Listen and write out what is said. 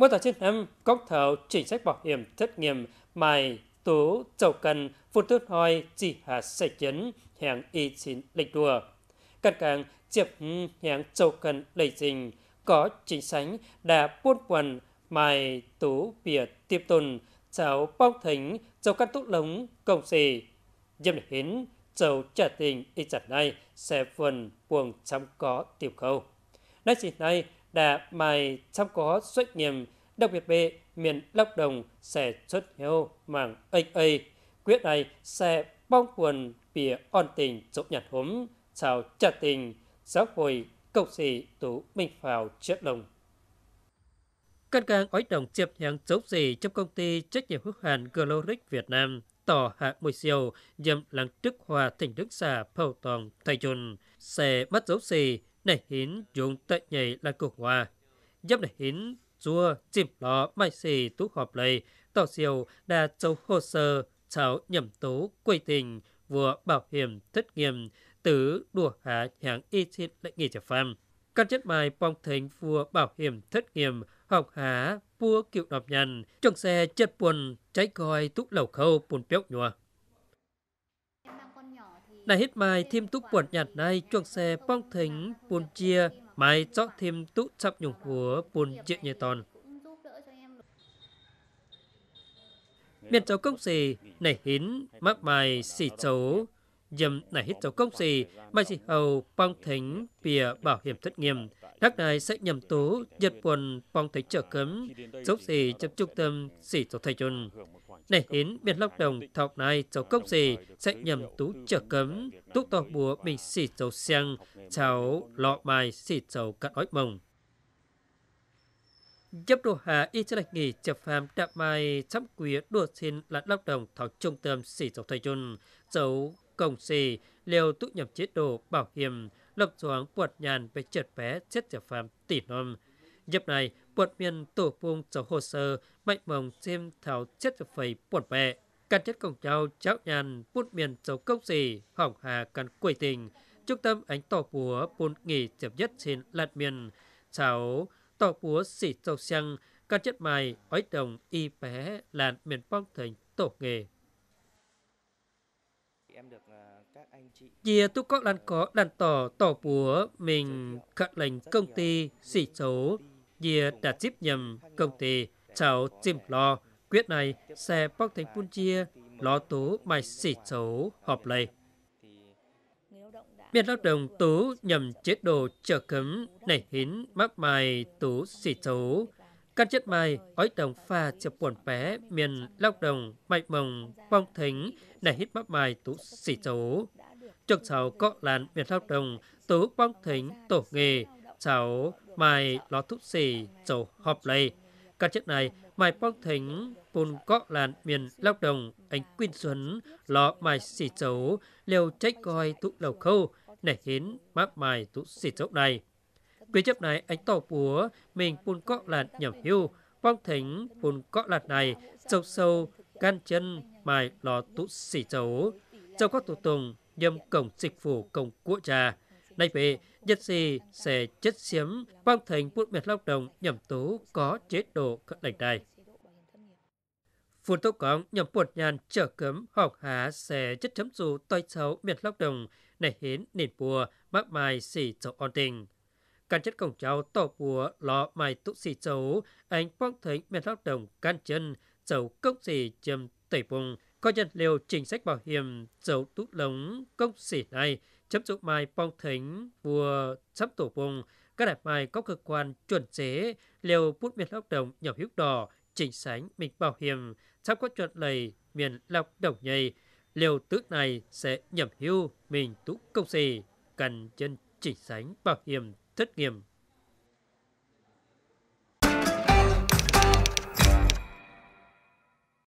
Mỗi tổ chức em cốc thảo chính sách bảo hiểm thất nghiệp mài tú chầu cần phụ tước hoi chỉ hạ sạch chấn hàng y chín lịch đùa. Cần càng chiệp hàng chầu cần lây trình có chính sách đã buôn quần mài tú bìa tiếp tồn cháu bóc thính cháu cắt túc lống công xì dâm để hiến cháu trả tình y chặt này sẽ phần buồn chăm có tiểu khâu. Nói chỉ này đã mài trong có xuất nghiệm đặc biệt về miền lóc Đồng sẽ xuất hiệu mảng ếch ây. Quyết này sẽ bong quần bìa on tình chỗ nhặt hốm, chào trả tình, giáo hội cầu sĩ tú minh phào chết lồng. Căn càng ói đồng chịp hàng chốc gì trong công ty trách nhiệm hữu hạn Gloric Việt Nam tỏ hạ mùi siêu nhằm làng trước hòa tỉnh đức xà phâu tòng thầy chôn xe mất dấu gì nảy hín dùng tệ nhảy là cực hòa. Dấp nảy hín chua chìm lọ mai xì tú họp lầy, tỏ siêu đa châu hồ sơ, cháu nhầm tố quay tình, vừa bảo hiểm thất nghiêm, tứ đùa hạ hàng y chít lệnh nghỉ trả phàm. Các chất mai bong thành vua bảo hiểm thất nghiêm, học há, vua cựu đọc nhằn, trong xe chất buồn, cháy coi túc lẩu khâu buồn béo nhòa này hết mai thêm túc quần nhạt này chuồng xe bong thính buồn chia mai cho thêm tụ chập nhung của buồn chia nhẹ tòn. Miền cháu công xì này hín mắc mai xì chấu dầm này hết cháu công xì mai xì hầu bong thính bìa bảo hiểm thất nghiêm các này sẽ nhầm tố giật quần bong thính trở cấm chốc xì chấp trung tâm xì cháu thầy chôn này đến biệt lóc đồng thọc này cháu cốc gì sẽ nhầm tú trở cấm túc to bùa mình xỉ cháu xăng cháu lọ mài xỉ cháu cắt ói mồng giúp đồ hà y cho lạch nghỉ chập phàm đạp mai chăm quý đùa xin là lao động thảo trung tâm xỉ dọc thầy chôn cháu công xỉ liều tụ nhầm chế độ bảo hiểm lộc doáng quật nhàn về chợt vé chết chập phàm tỷ năm. giúp này vượt miền tổ vùng chống hồ sơ mạnh mồng xem thảo chết tập phẩy buồn bệ. Căn chết cổng trao cháu nhàn bút miền cháu công gì hỏng hà căn quỷ tình. Trung tâm ánh tỏ búa bùn nghỉ chậm nhất trên lạt miền. Cháu tỏ búa xỉ châu xăng căn chết mài ói đồng y bé làn miền phong thành tổ nghề em được ờ, chia tu có lan có đàn tỏ tỏ búa mình khận lành công ty xỉ chấu Dìa đã tiếp nhầm công ty cháu chim lo quyết này sẽ bóc thành phun chia lo tố bài xỉ số họp lầy. Biên lao động tú nhầm chế độ trợ cấm nảy hín mắc mài tú xỉ số Các chất mài ói đồng pha chập quần bé miền lao động mạnh mồng phong thính nảy hít mắc mài tú xỉ số Trực sau có làn miền lao động tú phong thính tổ nghề cháu mài ló thúc xỉ cháu họp lầy. Các chiếc này mài bóc thính bùn có làn miền lao đồng anh quyên xuân lọ mài xỉ cháu liều trách coi tụ lầu khâu nẻ hiến mắc mài tụ xỉ cháu này. Quý chấp này anh tỏ búa mình bùn có làn nhầm hưu bóc thính bùn có làn này sâu sâu can chân mài lò tụ xỉ cháu. Cháu các tụ tùng nhâm cổng dịch phủ cổng của trà. Nay về Nhất gì sẽ chất xiếm quan thành buôn miệt lao động nhầm tố có chế độ cận đảnh đài. Phun tố cóng nhầm buột nhàn trở cấm học há sẽ chất chấm dù tội xấu miệt lao động này hiến nền bùa mắc mài xỉ chậu on tình. Căn chất cổng cháu tổ bùa lọ mài tụ xỉ chấu anh quang thấy miệt lao động can chân chấu công xỉ châm tẩy vùng có nhận liệu chính sách bảo hiểm chấu tút lống công xỉ này chấm dụ mai phong thính vua chấm tổ vùng các đại mai có cơ quan chuẩn chế liều bút miền lao động nhỏ hữu đỏ chỉnh sánh mình bảo hiểm sắp có chuẩn lầy miền lao động nhầy liều tứ này sẽ nhậm hưu mình tú công gì cần chân chỉnh sánh bảo hiểm thất nghiệm